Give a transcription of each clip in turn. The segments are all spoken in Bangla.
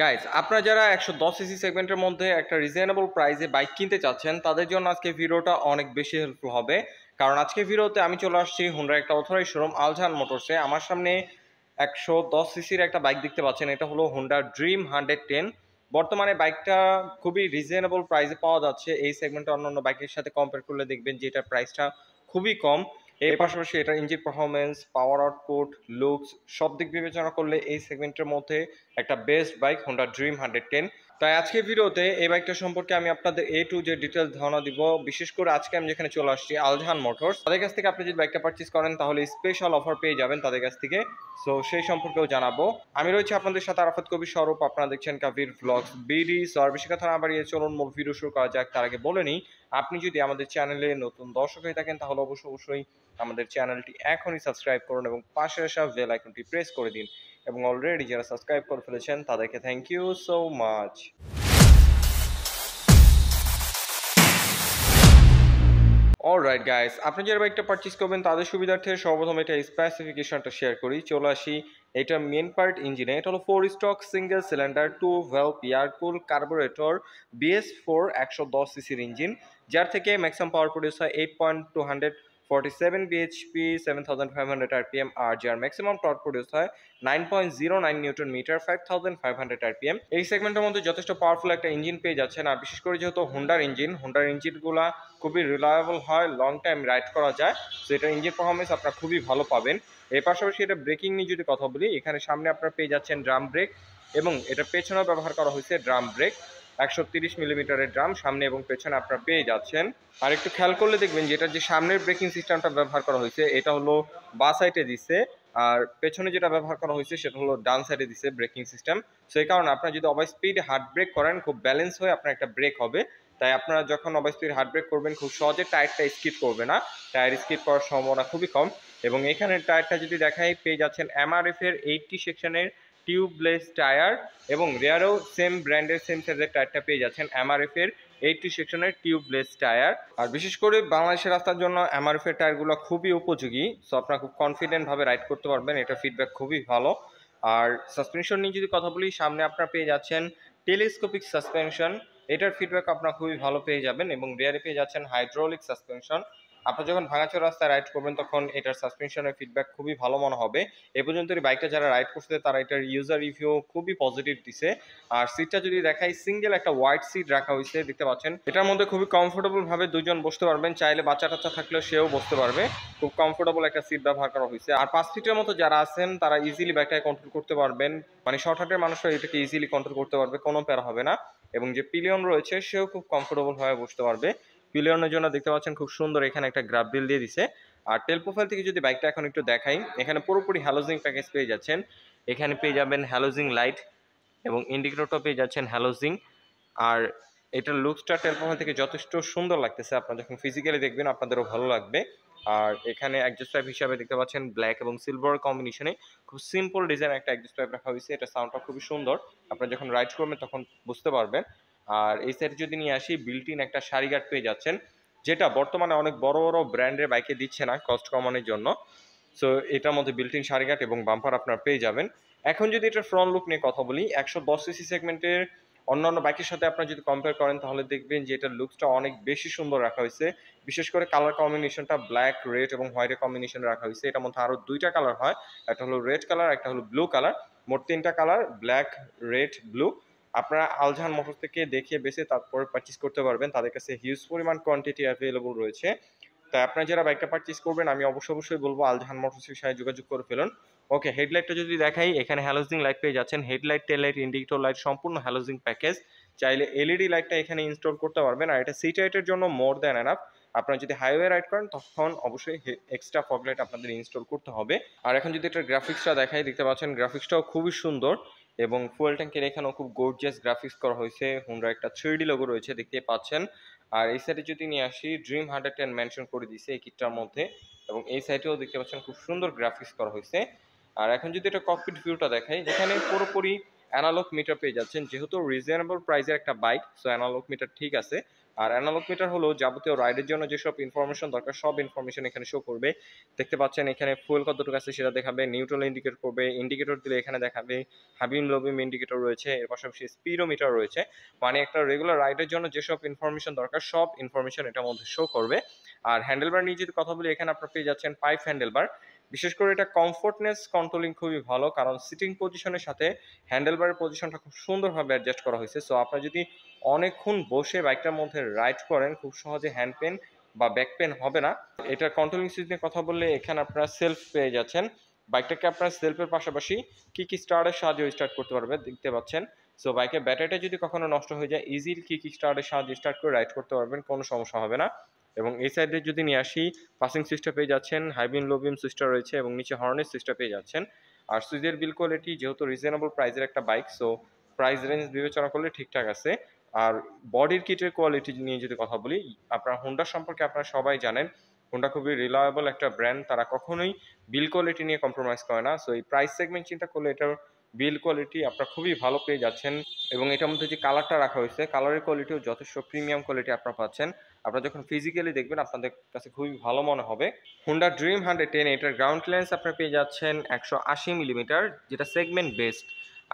গাইজ আপনারা যারা একশো দশ সিসি সেগমেন্টের মধ্যে একটা রিজনেবল প্রাইসে বাইক কিনতে চাচ্ছেন তাদের জন্য আজকে ভিডিওটা অনেক বেশি হেল্পফুল হবে কারণ আজকে ভিডিওতে আমি চলে আসছি হুন্ডা একটা অথরাই শোরুম আলঝান মোটরসে আমার সামনে একশো দশ সিসির একটা বাইক দেখতে পাচ্ছেন এটা হলো হুন্ডার ড্রিম হান্ড্রেড টেন বর্তমানে বাইকটা খুবই রিজনেবল প্রাইসে পাওয়া যাচ্ছে এই সেগমেন্টে অন্যান্য বাইকের সাথে কম্পেয়ার করলে দেখবেন যে এটার প্রাইসটা খুবই কম এর পাশাপাশি এটা engine performance power output looks সব দিক বিবেচনা করলে এই সেগমেন্টের মধ্যে একটা best bike Honda Dream hundred ten তাই আজকের ভিডিওতে এই বাইকটা সম্পর্কে আমি আপনাদের এ টু যে ডিটেলস ধারণা দিব বিশেষ করে আজকে আমি যেখানে চলে আসছি আলজাহান মোটরস তাদের কাছ থেকে আপনি যদি বাইকটা পারচেস করেন তাহলে স্পেশাল অফার পেয়ে যাবেন তাদের কাছ থেকে সো সেই সম্পর্কেও জানাবো আমি রয়েছে আপনাদের সাথে আরাফত কবি স্বরূপ আপনারা দেখছেন কাবির ব্লগস বিডি সর থানা কথা না বাড়িয়ে চলুন মূল ভিডিও শুরু করা যাক তার আগে বলে নিই আপনি যদি আমাদের চ্যানেলে নতুন দর্শক হয়ে থাকেন তাহলে অবশ্য অবশ্যই আমাদের চ্যানেলটি এখনই সাবস্ক্রাইব করুন এবং পাশে আসা বেল আইকনটি প্রেস করে দিন এবং অলরেডি যারা সাবস্ক্রাইব করে ফেলেছেন তাদেরকে thank you so much all right guys আপনি যারা বাইকটা পারচেস করবেন তাদের সুবিধার্থে সর্বপ্রথম এটা স্পেসিফিকেশনটা শেয়ার করি চলে আসি এটা মেন পার্ট ইঞ্জিনে এটা হলো four stroke single cylinder two valve air cool carburettor BS four একশো দশ সিসির ইঞ্জিন যার থেকে ম্যাক্সিমাম পাওয়ার প্রডিউস হয় eight point two hundred forty seven BHP seven thousand five hundred RPM আর যার ম্যাক্সিমাম টর্ক প্রডিউস হয় nine point zero nine newton metre five thousand five hundred RPM এই সেগমেন্টের মধ্যে যথেষ্ট পাওয়ারফুল একটা ইঞ্জিন পেয়ে যাচ্ছেন আর বিশেষ করে যেহেতু হোন্ডার ইঞ্জিন হোন্ডার ইঞ্জিনগুলো খুবই রিলায়েবল হয় লং টাইম রাইড করা যায় তো এটার ইঞ্জিন পারফরমেন্স আপনার খুবই ভালো পাবেন এর পাশাপাশি এটা ব্রেকিং নিয়ে যদি কথা বলি এখানে সামনে আপনার পেয়ে যাচ্ছেন ড্রাম ব্রেক এবং এটা পেছনেও ব্যবহার করা হয়েছে ড্রাম ব্রেক একশো তিরিশ মিলিমিটারের ড্রাম সামনে এবং পেছনে আপনারা পেয়ে যাচ্ছেন আর একটু খেয়াল করলে দেখবেন যে এটা যে সামনের ব্রেকিং সিস্টেমটা ব্যবহার করা হয়েছে এটা হলো বা সাইডে দিছে আর পেছনে যেটা ব্যবহার করা হয়েছে সেটা হলো ডান সাইডে দিছে ব্রেকিং সিস্টেম সেই কারণে আপনারা যদি অবাই স্পিড হার্ড ব্রেক করেন খুব ব্যালেন্স হয়ে আপনার একটা ব্রেক হবে তাই আপনারা যখন অবাই স্পিড হার্ড ব্রেক করবেন খুব সহজে টায়ারটা স্কিপ করবে না টায়ার স্কিড করার সম্ভাবনা খুবই কম এবং এখানে টায়ারটা যদি দেখাই পেয়ে যাচ্ছেন এমআরএফ এর এইটটি সেকশনের টিউবলেস টায়ার এবং রেয়ারও সেম ব্র্যান্ডের সেম সাইজের টায়ারটা পেয়ে যাচ্ছেন এমআরএফ এর এইটটি সেকশনের টিউবলেস টায়ার আর বিশেষ করে বাংলাদেশের রাস্তার জন্য এমআরএফ এর টায়ারগুলো খুবই উপযোগী সো আপনারা খুব কনফিডেন্টভাবে রাইড করতে পারবেন এটা ফিডব্যাক খুবই ভালো আর সাসপেনশন নিয়ে যদি কথা বলি সামনে আপনারা পেয়ে যাচ্ছেন টেলিস্কোপিক সাসপেনশন এটার ফিডব্যাক আপনারা খুবই ভালো পেয়ে যাবেন এবং রেয়ারে পেয়ে যাচ্ছেন হাইড্রোলিক সাসপেনশন আপনি যখন ভাঙাচোর রাস্তায় রাইড করবেন তখন এটার সাসপেনশনের ফিডব্যাক খুবই ভালো মনে হবে এ পর্যন্ত এই বাইকটা যারা রাইড করছে তারা এটার ইউজার রিভিউ খুবই পজিটিভ দিছে আর সিটটা যদি দেখাই সিঙ্গেল একটা হোয়াইট সিট রাখা হয়েছে দেখতে পাচ্ছেন এটার মধ্যে খুবই কমফোর্টেবলভাবে দুজন বসতে পারবেন চাইলে বাচ্চা টাচ্চা থাকলেও সেও বসতে পারবে খুব কমফোর্টেবল একটা সিট ব্যবহার করা হয়েছে আর পাঁচ সিটের মতো যারা আছেন তারা ইজিলি বাইকটাকে কন্ট্রোল করতে পারবেন মানে শর্ট হাটের মানুষরা এটাকে ইজিলি কন্ট্রোল করতে পারবে কোনো প্যারা হবে না এবং যে পিলিয়ন রয়েছে সেও খুব কমফোর্টেবল ভাবে বসতে পারবে পিলিয়নের জন্য দেখতে পাচ্ছেন খুব সুন্দর এখানে একটা গ্রাফ বিল দিয়ে দিছে আর টেল প্রোফাইল থেকে যদি বাইকটা এখন একটু দেখাই এখানে পুরোপুরি হ্যালোজিং প্যাকেজ পেয়ে যাচ্ছেন এখানে পেয়ে যাবেন হ্যালোজিং লাইট এবং ইন্ডিকেটরটা পেয়ে যাচ্ছেন হ্যালোজিং আর এটার লুকসটা টেল প্রোফাইল থেকে যথেষ্ট সুন্দর লাগতেছে আপনারা যখন ফিজিক্যালি দেখবেন আপনাদেরও ভালো লাগবে আর এখানে অ্যাডজাস্ট পাইপ হিসাবে দেখতে পাচ্ছেন ব্ল্যাক এবং সিলভার কম্বিনেশনে খুব সিম্পল ডিজাইন একটা অ্যাডজাস্ট পাইপ রাখা হয়েছে এটা সাউন্ডটা খুবই সুন্দর আপনারা যখন রাইড করবেন তখন বুঝতে পারবেন আর এই সেট যদি নিয়ে আসি বিল্ট ইন একটা সারি গার্ড পেয়ে যাচ্ছেন যেটা বর্তমানে অনেক বড় বড় ব্র্যান্ডের বাইকে দিচ্ছে না কস্ট কমানোর জন্য সো এটার মধ্যে বিল্ট ইন গার্ড এবং বাম্পার আপনার পেয়ে যাবেন এখন যদি এটার ফ্রন্ট লুক নিয়ে কথা বলি একশো দশ সিসি সেগমেন্টের অন্যান্য বাইকের সাথে আপনারা যদি কম্পেয়ার করেন তাহলে দেখবেন যে এটার লুকসটা অনেক বেশি সুন্দর রাখা হয়েছে বিশেষ করে কালার কম্বিনেশনটা ব্ল্যাক রেড এবং হোয়াইটের কম্বিনেশন রাখা হয়েছে এটার মধ্যে আরও দুইটা কালার হয় একটা হলো রেড কালার একটা হলো ব্লু কালার মোট তিনটা কালার ব্ল্যাক রেড ব্লু আপনারা আলজাহান মোটর থেকে দেখে বেছে তারপর পার্চেস করতে পারবেন তাদের কাছে হিউজ পরিমাণ কোয়ান্টিটি অ্যাভেলেবল রয়েছে তাই আপনারা যারা বাইকটা পার্চেস করবেন আমি অবশ্যই অবশ্যই বলবো আলজাহান মোটরসের সাথে যোগাযোগ করে ফেলুন ওকে হেডলাইটটা যদি দেখাই এখানে হ্যালোজিং লাইট পেয়ে যাচ্ছেন headlight tail light indicator light সম্পূর্ণ হ্যালোজিং প্যাকেজ চাইলে এলইডি লাইটটা e এখানে ইনস্টল করতে পারবেন আর এটা সিট রাইটের জন্য মোর দ্যান এনাফ আপনারা যদি হাইওয়ে রাইড করেন তখন অবশ্যই এক্সট্রা লাইট আপনাদের ইনস্টল করতে হবে আর এখন যদি একটা গ্রাফিক্সটা দেখাই দেখতে পাচ্ছেন গ্রাফিক্সটাও খুবই সুন্দর এবং ফুয়েল ট্যাঙ্কের এখানেও খুব গোর্জিয়াস গ্রাফিক্স করা হয়েছে হুন্ডার একটা থ্রিডি লোগো রয়েছে দেখতে পাচ্ছেন আর এই সাইডে যদি নিয়ে আসি ড্রিম হান্ড্রেড টেন মেনশন করে দিয়েছে এই কিটটার মধ্যে এবং এই সাইডেও দেখতে পাচ্ছেন খুব সুন্দর গ্রাফিক্স করা হয়েছে আর এখন যদি এটা ককপিট ভিউটা দেখাই যেখানে পুরোপুরি অ্যানালগ মিটার পেয়ে যাচ্ছেন যেহেতু রিজনেবল প্রাইসের একটা বাইক সো অ্যানালগ মিটার ঠিক আছে আর অ্যানালগ মিটার হলো যাবতীয় রাইডের জন্য যেসব ইনফরমেশন দরকার সব ইনফরমেশন এখানে শো করবে দেখতে পাচ্ছেন এখানে ফুয়েল কতটুকু আছে সেটা দেখাবে নিউট্রাল ইন্ডিকেট করবে ইন্ডিকেটর দিলে এখানে দেখাবে হাবিম লোবিম ইন্ডিকেটর রয়েছে এর পাশাপাশি স্পিডোমিটার রয়েছে মানে একটা রেগুলার রাইডের জন্য যেসব ইনফরমেশন দরকার সব ইনফরমেশন এটার মধ্যে শো করবে আর হ্যান্ডেলবার নিয়ে যদি কথা বলি এখানে আপনারা পেয়ে যাচ্ছেন পাইপ হ্যান্ডেলবার বিশেষ করে এটা কমফোর্টনেস কন্ট্রোলিং খুবই ভালো কারণ সিটিং পজিশনের সাথে হ্যান্ডেলবারের পজিশনটা খুব সুন্দরভাবে অ্যাডজাস্ট করা হয়েছে সো আপনার যদি অনেকক্ষণ বসে বাইকটার মধ্যে রাইড করেন খুব সহজে হ্যান্ড পেন বা ব্যাক পেন হবে না এটা কন্ট্রোলিং সিস্টেমের কথা বললে এখানে আপনারা সেলফ পেয়ে যাচ্ছেন বাইকটাকে আপনার সেলফের পাশাপাশি কি কি স্টার্টের সাহায্যে স্টার্ট করতে পারবে দেখতে পাচ্ছেন সো বাইকের ব্যাটারিটা যদি কখনো নষ্ট হয়ে যায় ইজিলি কি কি স্টার্টের সাহায্যে স্টার্ট করে রাইড করতে পারবেন কোনো সমস্যা হবে না এবং এই সাইডে যদি নিয়ে আসি পাসিং সুইচটা পেয়ে যাচ্ছেন হাইবিন লোবিম সুইচটা রয়েছে এবং নিচে হর্নের সুইচটা পেয়ে যাচ্ছেন আর সুইজের বিল কোয়ালিটি যেহেতু রিজনেবল প্রাইজের একটা বাইক সো প্রাইস রেঞ্জ বিবেচনা করলে ঠিকঠাক আছে আর বডির কিটের কোয়ালিটি নিয়ে যদি কথা বলি আপনার হোন্ডা সম্পর্কে আপনারা সবাই জানেন হোন্ডা খুবই রিলায়েবল একটা ব্র্যান্ড তারা কখনোই বিল কোয়ালিটি নিয়ে কম্প্রোমাইজ করে না সো এই প্রাইস সেগমেন্ট চিন্তা করলে এটার বিল্ড কোয়ালিটি আপনারা খুবই ভালো পেয়ে যাচ্ছেন এবং এটার মধ্যে যে কালারটা রাখা হয়েছে কালারের কোয়ালিটিও যথেষ্ট প্রিমিয়াম কোয়ালিটি আপনারা পাচ্ছেন আপনারা যখন ফিজিক্যালি দেখবেন আপনাদের কাছে খুবই ভালো মনে হবে হুন্ডা ড্রিম হান্ড্রেড টেন এটার গ্রাউন্ড ক্লিয়ারেন্স আপনারা পেয়ে যাচ্ছেন একশো আশি মিলিমিটার যেটা সেগমেন্ট বেস্ট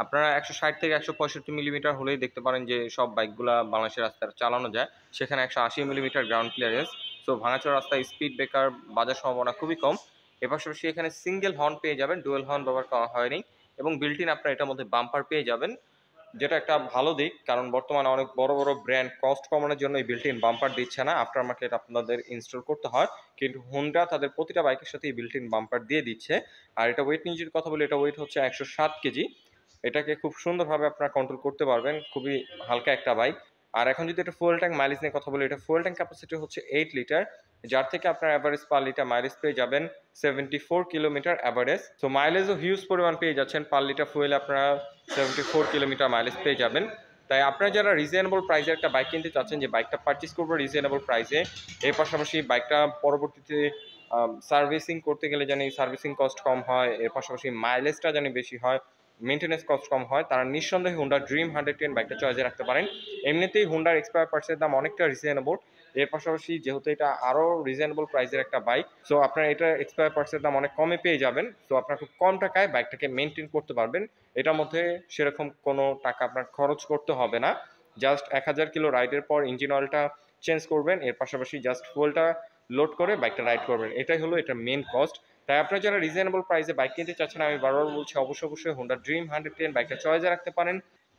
আপনারা একশো ষাট থেকে একশো পঁয়ষট্টি মিলিমিটার হলেই দেখতে পারেন যে সব বাইকগুলো বাংলাদেশের রাস্তায় চালানো যায় সেখানে একশো আশি মিলিমিটার গ্রাউন্ড ক্লিয়ারেন্স সো ভাঙাচোর রাস্তায় স্পিড ব্রেকার বাজার সম্ভাবনা খুবই কম এ পাশাপাশি এখানে সিঙ্গেল হর্ন পেয়ে যাবেন ডুয়েল হর্ন ব্যবহার করা হয়নি এবং বিল্টিন আপনার এটার মধ্যে বাম্পার পেয়ে যাবেন যেটা একটা ভালো দিক কারণ বর্তমানে অনেক বড় বড় ব্র্যান্ড কস্ট কমানোর জন্য এই বিল্টিন বাম্পার দিচ্ছে না আফটার মার্কেট আপনাদের ইনস্টল করতে হয় কিন্তু হোন্ডা তাদের প্রতিটা বাইকের সাথে এই বিল্টিন বাম্পার দিয়ে দিচ্ছে আর এটা ওয়েট নিউজের কথা বলি এটা ওয়েট হচ্ছে একশো সাত কেজি এটাকে খুব সুন্দরভাবে আপনারা কন্ট্রোল করতে পারবেন খুবই হালকা একটা বাইক আর এখন যদি এটা ফুয়েল ট্যাঙ্ক মাইলেজ নিয়ে কথা বলি এটা ফুয়েল ট্যাঙ্ক ক্যাপাসিটি হচ্ছে এইট লিটার যার থেকে আপনার অ্যাভারেজ পার লিটার মাইলেজ পেয়ে যাবেন সেভেন্টি ফোর কিলোমিটার অ্যাভারেজ তো মাইলেজও হিউজ পরিমাণ পেয়ে যাচ্ছেন পার লিটার ফুয়েল আপনারা সেভেন্টি ফোর কিলোমিটার মাইলেজ পেয়ে যাবেন তাই আপনারা যারা রিজনেবল প্রাইসে একটা বাইক কিনতে চাচ্ছেন যে বাইকটা পারচেস করবো রিজনেবল প্রাইসে এর পাশাপাশি বাইকটা পরবর্তীতে সার্ভিসিং করতে গেলে জানি সার্ভিসিং কস্ট কম হয় এর পাশাপাশি মাইলেজটা জানি বেশি হয় মেনটেন্স কস্ট কম হয় তারা নিঃসন্দেহে হুন্ডা ড্রিম হান্ড্রেড টেন বাইকটা চয়েসে রাখতে পারেন এমনিতেই হুন্ডার এক্সপায়ার পার্সের দাম অনেকটা রিজনেবল এর পাশাপাশি যেহেতু এটা আরও রিজনেবল প্রাইসের একটা বাইক সো আপনার এটা এক্সপায়ার পার্সের দাম অনেক কমে পেয়ে যাবেন সো আপনার খুব কম টাকায় বাইকটাকে মেনটেন করতে পারবেন এটার মধ্যে সেরকম কোনো টাকা আপনার খরচ করতে হবে না জাস্ট এক হাজার কিলো রাইডের পর ইঞ্জিন অয়েলটা চেঞ্জ করবেন এর পাশাপাশি জাস্ট ফুয়েলটা লোড করে বাইকটা রাইড করবেন এটাই হলো এটা মেন কস্ট তাই আপনার যারা রিজনেবল প্রাইসে বাইক কিনতে চাচ্ছেন আমি বারবার বলছি অবশ্যই অবশ্যই হোন্ডা ড্রিম হান্ড্রেড টেন বাইকটা চয়েসে রাখতে পারেন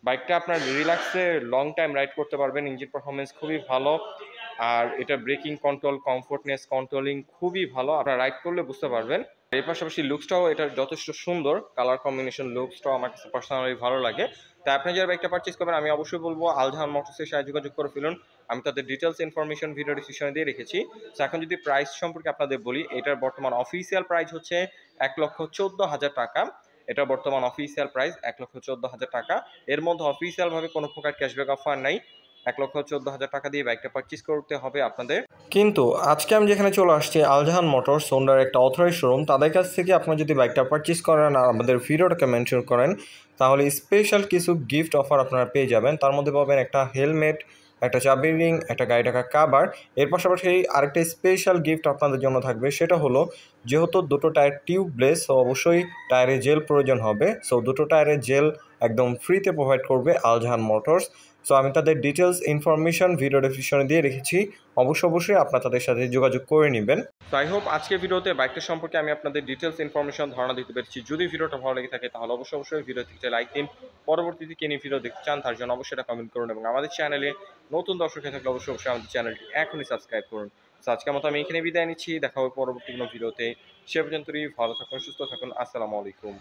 বাইকটা আপনার রিল্যাক্সে লং টাইম রাইড করতে পারবেন ইঞ্জিন পারফরমেন্স খুবই ভালো আর এটা ব্রেকিং কন্ট্রোল কমফোর্টনেস কন্ট্রোলিং খুবই ভালো আপনার রাইড করলে বুঝতে পারবেন এর পাশাপাশি লুকসটাও এটা যথেষ্ট সুন্দর কালার কম্বিনেশন লুকসটাও আমার কাছে পার্সোনালি ভালো লাগে তা আপনি যারা বাইকটা পারচেস করবেন আমি অবশ্যই বলবো আলজাহান মোটরসের সাথে যোগাযোগ করে ফেলুন আমি তাদের ডিটেলস ইনফরমেশন ভিডিও ডিসক্রিপশনে দিয়ে রেখেছি তো এখন যদি প্রাইস সম্পর্কে আপনাদের বলি এটার বর্তমান অফিসিয়াল প্রাইস হচ্ছে এক লক্ষ চোদ্দ হাজার টাকা এটা বর্তমান অফিসিয়াল প্রাইস এক লক্ষ চোদ্দ হাজার টাকা এর মধ্যে অফিসিয়ালভাবে কোনো প্রকার ক্যাশব্যাক অফার নাই এক লক্ষ চোদ্দ হাজার টাকা দিয়ে বাইকটা পারচেস করতে হবে আপনাদের কিন্তু আজকে আমি যেখানে চলে আসছি আলজাহান মোটর সোন্ডার একটা অথরাইজ শোরুম তাদের কাছ থেকে আপনার যদি বাইকটা পারচেস করেন আর আমাদের ভিডিওটাকে মেনশন করেন তাহলে স্পেশাল কিছু গিফট অফার আপনারা পেয়ে যাবেন তার মধ্যে পাবেন একটা হেলমেট একটা চাবি রিং একটা গাড়ি টাকা কাবার এর পাশাপাশি আরেকটা স্পেশাল গিফট আপনাদের জন্য থাকবে সেটা হলো যেহেতু দুটো টায়ার টিউবলেস সো অবশ্যই টায়ারে জেল প্রয়োজন হবে সো দুটো টায়ারে জেল একদম ফ্রিতে প্রোভাইড করবে আলজাহান মোটরস সো আমি তাদের ডিটেলস ইনফরমেশন ভিডিও ডিসক্রিপশনে দিয়ে রেখেছি অবশ্য অবশ্যই আপনারা তাদের সাথে যোগাযোগ করে নেবেন তো আই হোপ আজকের ভিডিওতে বাইকটা সম্পর্কে আমি আপনাদের ডিটেলস ইনফরমেশন ধারণা দিতে পেরেছি যদি ভিডিওটা ভালো লেগে থাকে তাহলে অবশ্যই অবশ্যই ভিডিওতে লাইক দিন পরবর্তীতে কেনি ভিডিও দেখতে চান তার জন্য অবশ্যই এটা কমেন্ট করুন এবং আমাদের চ্যানেলে নতুন দর্শক হয়ে থাকলে অবশ্যই অবশ্যই আমাদের চ্যানেলটি এখনই সাবস্ক্রাইব করুন তো আজকের মতো আমি এখানে বিদায় নিচ্ছি দেখা হবে পরবর্তী কোনো ভিডিওতে সে পর্যন্তই ভালো থাকুন সুস্থ থাকুন আসসালামু আলাইকুম